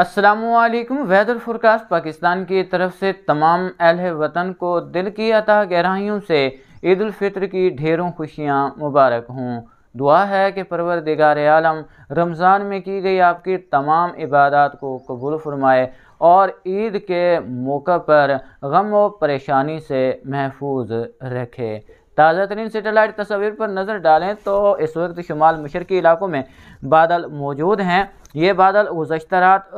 Aslam weather forecast Pakistan की तरफ से तमाम अहल वतन को दिल की अतः गहराइयों से ईदालफ़ितर की ढेरों खुशियाँ मुबारक हों दुआ है कि परवर दिगार आलम रमज़ान में की गई आपकी तमाम इबादत को कबूल फरमाए और ईद के मौका पर गम व परेशानी से महफूज रखे ताज़ा तरीन सेटेलाइट तस्वीर पर नज़र डालें तो इस वक्त शुमाल मशरक़ी इलाकों में बादल मौजूद हैं ये बादल गुजशत रात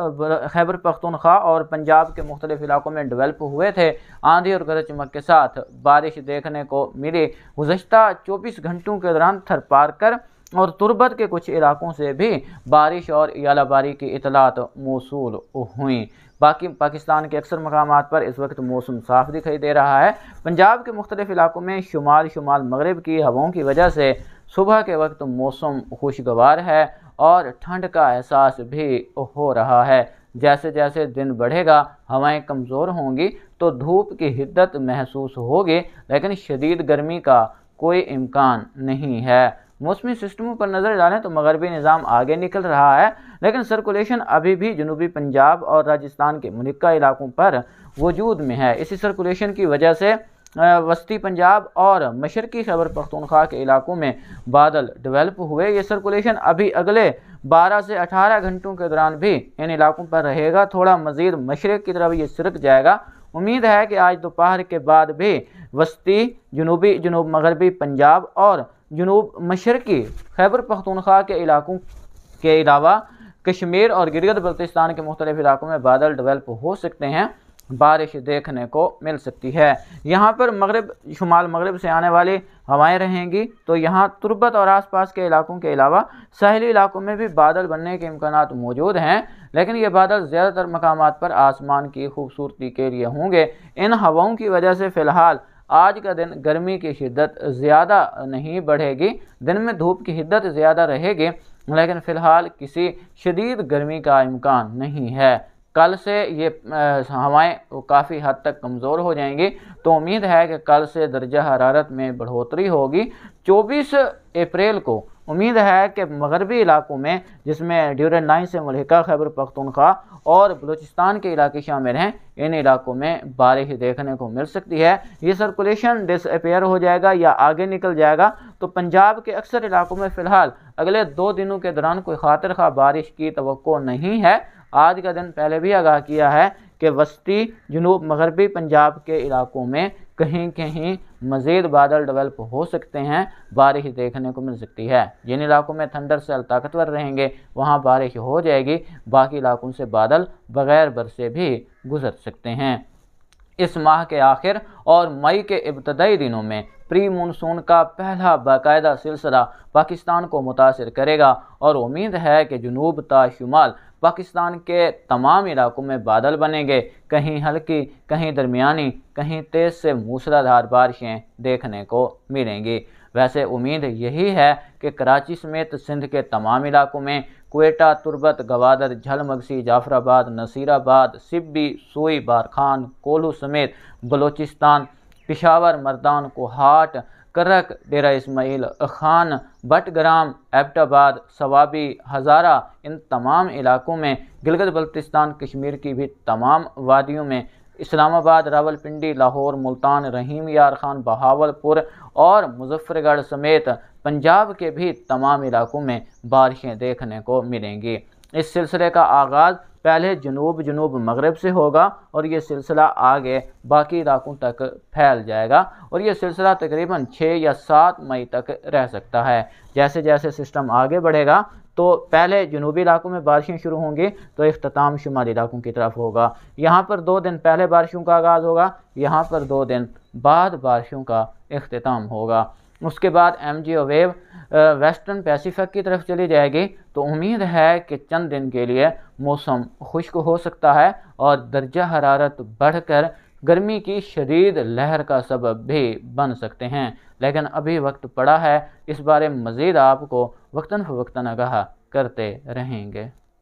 खैबर पख्तूनख्वा और पंजाब के मुख्तलिफ इलाकों में डेवलप हुए थे आंधी और गरज चमक के साथ बारिश देखने को मिली गुजशत चौबीस घंटों के दौरान थर पार कर और तुरबत के कुछ इलाकों से भी बारिश और यालाबारी की इतलात मौसू हुई बाकी पाकिस्तान के अक्सर मकाम पर इस वक्त मौसम साफ दिखाई दे रहा है पंजाब के मुख्तलिफ इलाकों में शुमाल शुमाल मगरब की हवाओं की वजह से सुबह के वक्त मौसम खुशगवार है और ठंड का एहसास भी हो रहा है जैसे जैसे दिन बढ़ेगा हवाएं कमज़ोर होंगी तो धूप की हिद्दत महसूस होगी लेकिन शदीद गर्मी का कोई इम्कान नहीं है मौसमी सिस्टमों पर नज़र डालें तो मगरबी निज़ाम आगे निकल रहा है लेकिन सर्कुलेशन अभी भी जनूबी पंजाब और राजस्थान के मनिका इलाकों पर वजूद में है इसी सर्कुलेशन की वजह से वस्ती पंजाब और मशरकी खबर पख्तनख्वा के इलाकों में बादल डेवलप हुए ये सर्कुलेशन अभी अगले 12 से 18 घंटों के दौरान भी इन इलाकों पर रहेगा थोड़ा मज़ीद मशरक़ की तरफ ये सिरक जाएगा उम्मीद है कि आज दोपहर के बाद भी वस्ती जनूबी जनूब मगरबी पंजाब और जनूब मशरकी खैबर पख्तूनख्वा के इलाकों के अलावा कश्मीर और गिरगत बल्तिस्तान के मुख्तलिफ इलाकों में बादल डेवलप हो सकते हैं बारिश देखने को मिल सकती है यहाँ पर मगरब शुमाल मगरब से आने वाली हवाएं रहेंगी तो यहाँ तुरबत और आसपास के इलाकों के अलावा साहली इलाकों में भी बादल बनने के इम्कान मौजूद हैं लेकिन ये बादल ज़्यादातर मकाम पर आसमान की खूबसूरती के लिए होंगे इन हवाओं की वजह से फ़िलहाल आज का दिन गर्मी की शिद्दत ज़्यादा नहीं बढ़ेगी दिन में धूप की हिद्दत ज़्यादा रहेगी लेकिन फ़िलहाल किसी शदीद गर्मी का इम्कान नहीं है कल से ये हवाएं काफ़ी हद तक कमज़ोर हो जाएंगी तो उम्मीद है कि कल से दर्जा हरारत में बढ़ोतरी होगी 24 अप्रैल को उम्मीद है कि मगरबी इलाकों में जिसमें ड्यूर लाइन से मलिका खैबर पख्तनख्वा और बलूचिस्तान के इलाके शामिल हैं इन इलाकों में बारिश देखने को मिल सकती है ये सर्कुलेशन डिसअपेयर हो जाएगा या आगे निकल जाएगा तो पंजाब के अक्सर इलाकों में फ़िलहाल अगले दो दिनों के दौरान कोई खातर खा बारिश की तो नहीं है आज का दिन पहले भी आगाह किया है के वस्ती जनूब मगरबी पंजाब के इलाकों में कहीं कहीं मज़ीद बादल डेवलप हो सकते हैं बारिश देखने को मिल सकती है जिन इलाकों में थंडर सेल ताकतवर रहेंगे वहाँ बारिश हो जाएगी बाकी इलाकों से बादल बग़ैर बरसे भी गुजर सकते हैं इस माह के आखिर और मई के इब्तदाई दिनों में प्री मानसून का पहला बाकायदा सिलसिला पाकिस्तान को मुतासर करेगा और उम्मीद है कि जनूब ता शुमाल पाकिस्तान के तमाम इलाकों में बादल बनेंगे कहीं हल्की कहीं दरमियानी कहीं तेज़ से मूसलाधार बारिशें देखने को मिलेंगी वैसे उम्मीद यही है कि कराची समेत सिंध के तमाम इलाकों में कोयटा तुरबत गवादर झलमगसी जाफराबाद नसीराबाद सिब्बी सोई बारखान कोलू समेत बलूचिस्तान पिशावर मर्दान कोहाट करक डेरा इसमाइल खान बटग्राम एबटाबाद सवाबी हज़ारा इन तमाम इलाकों में गिलगत बल्तिस्तान कश्मीर की भी तमाम वादियों में इस्लामाबाद रावलपिंडी लाहौर मुल्तान रहीम यार खान बहावलपुर और मुजफ्फरगढ़ समेत पंजाब के भी तमाम इलाकों में बारिशें देखने को मिलेंगी इस सिलसिले का आगाज़ पहले जनूब जनूब मगरब से होगा और ये सिलसिला आगे बाकी इलाकों तक फैल जाएगा और ये सिलसिला तकरीबन छः या सात मई तक रह सकता है जैसे जैसे सिस्टम आगे बढ़ेगा तो पहले जनूबी इलाकों में बारिशें शुरू होंगी तो अख्ताम शुमाली इलाकों की तरफ होगा यहाँ पर दो दिन पहले बारिशों का आगाज़ होगा यहाँ पर दो दिन बाद बारिशों का अख्ताम होगा उसके बाद M G wave western Pacific की तरफ चली जाएगी तो उम्मीद है कि चंद दिन के लिए मौसम खुश्क हो सकता है और दर्जा हरारत बढ़कर गर्मी की शदीद लहर का सबब भी बन सकते हैं लेकिन अभी वक्त पड़ा है इस बारे मज़ीद आपको वक्ता फ़वक्ता आगाह करते रहेंगे